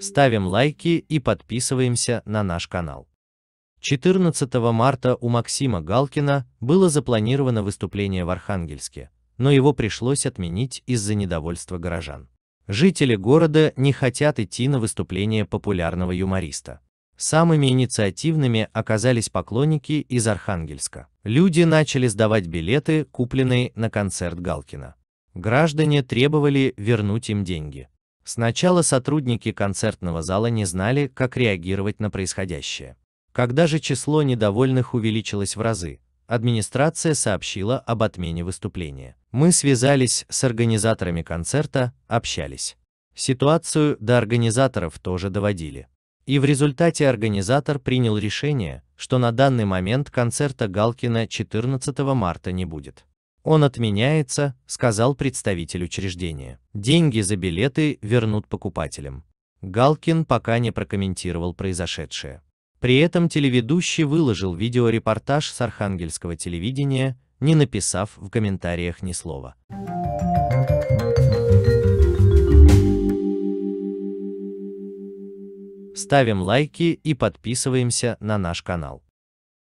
ставим лайки и подписываемся на наш канал. 14 марта у Максима Галкина было запланировано выступление в Архангельске, но его пришлось отменить из-за недовольства горожан. Жители города не хотят идти на выступление популярного юмориста. Самыми инициативными оказались поклонники из Архангельска. Люди начали сдавать билеты, купленные на концерт Галкина. Граждане требовали вернуть им деньги. Сначала сотрудники концертного зала не знали, как реагировать на происходящее. Когда же число недовольных увеличилось в разы, администрация сообщила об отмене выступления. Мы связались с организаторами концерта, общались. Ситуацию до организаторов тоже доводили. И в результате организатор принял решение, что на данный момент концерта Галкина 14 марта не будет. Он отменяется, сказал представитель учреждения. Деньги за билеты вернут покупателям. Галкин пока не прокомментировал произошедшее. При этом телеведущий выложил видеорепортаж с архангельского телевидения, не написав в комментариях ни слова. Ставим лайки и подписываемся на наш канал.